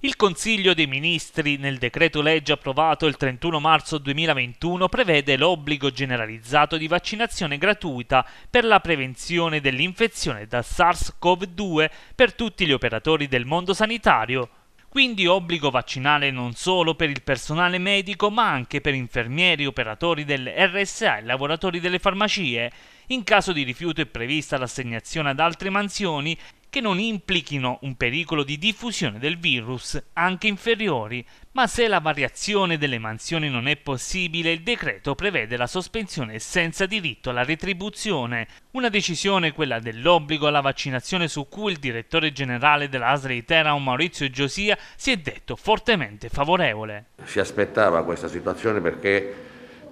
Il Consiglio dei Ministri nel decreto legge approvato il 31 marzo 2021 prevede l'obbligo generalizzato di vaccinazione gratuita per la prevenzione dell'infezione da SARS-CoV-2 per tutti gli operatori del mondo sanitario. Quindi obbligo vaccinale non solo per il personale medico ma anche per infermieri, operatori delle RSA e lavoratori delle farmacie. In caso di rifiuto è prevista l'assegnazione ad altre mansioni che non implichino un pericolo di diffusione del virus anche inferiori, ma se la variazione delle mansioni non è possibile, il decreto prevede la sospensione senza diritto alla retribuzione, una decisione quella dell'obbligo alla vaccinazione su cui il direttore generale dell'ASL di Maurizio Giosia si è detto fortemente favorevole. Si aspettava questa situazione perché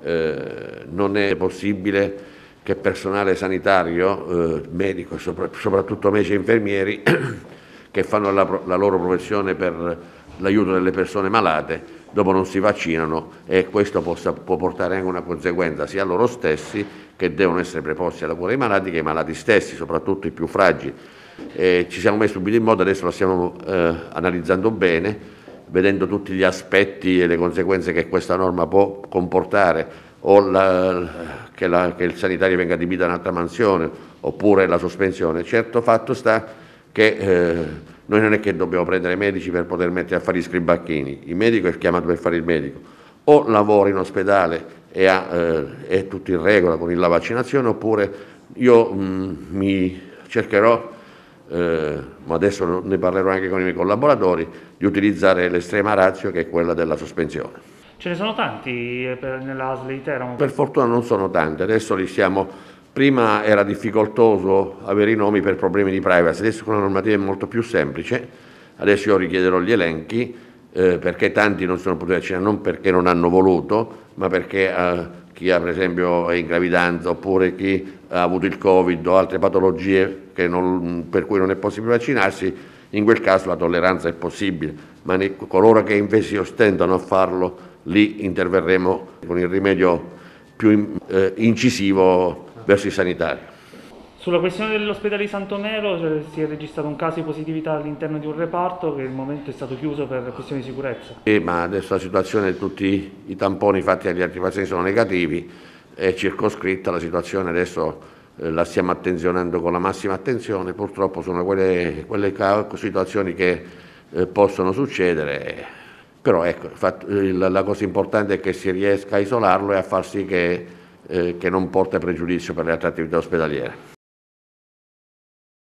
eh, non è possibile che personale sanitario, eh, medico, sopra, soprattutto medici e infermieri, che fanno la, la loro professione per l'aiuto delle persone malate, dopo non si vaccinano e questo possa, può portare anche una conseguenza sia a loro stessi che devono essere preposti alla cura dei malati che ai malati stessi, soprattutto i più fragili. Eh, ci siamo messi subito in modo, adesso lo stiamo eh, analizzando bene, vedendo tutti gli aspetti e le conseguenze che questa norma può comportare o la, che, la, che, il sanitario venga adibito a un'altra mansione oppure la sospensione. Certo fatto sta che eh, noi non è che dobbiamo prendere i medici per poter mettere a fare i scribacchini, il medico è chiamato per fare il medico, o lavora in ospedale e ha, eh, è tutto in regola con la vaccinazione oppure io mh, mm, mi cercherò eh, ma adesso ne parlerò anche con i miei collaboratori, di utilizzare l'estrema razio che è quella della sospensione. Ce ne sono tanti eh, per, nella ASL Teramo? Per fortuna non sono tanti, adesso li stiamo... Prima era difficoltoso avere i nomi per problemi di privacy, adesso con la normativa è molto più semplice, adesso io richiederò gli elenchi eh, perché tanti non sono potuti vaccinare, non perché non hanno voluto, ma perché eh, chi ha per esempio è in gravidanza oppure chi ha avuto il Covid o altre patologie non, per cui non è possibile vaccinarsi, in quel caso la tolleranza è possibile, ma coloro che invece si ostentano a farlo, lì interverremo con il rimedio più eh, incisivo verso i sanitari. Sulla questione dell'ospedale di Santomero cioè, si è registrato un caso di positività all'interno di un reparto che al momento è stato chiuso per questioni di sicurezza. Eh, ma adesso la situazione, tutti i tamponi fatti agli altri pazienti sono negativi, è circoscritta la situazione adesso eh, la stiamo attenzionando con la massima attenzione, purtroppo sono quelle, quelle situazioni che eh, possono succedere, però ecco, fatto, la, la, cosa importante è che si riesca a isolarlo e a far sì che, eh, che non porti pregiudizio per le altre attività ospedaliere.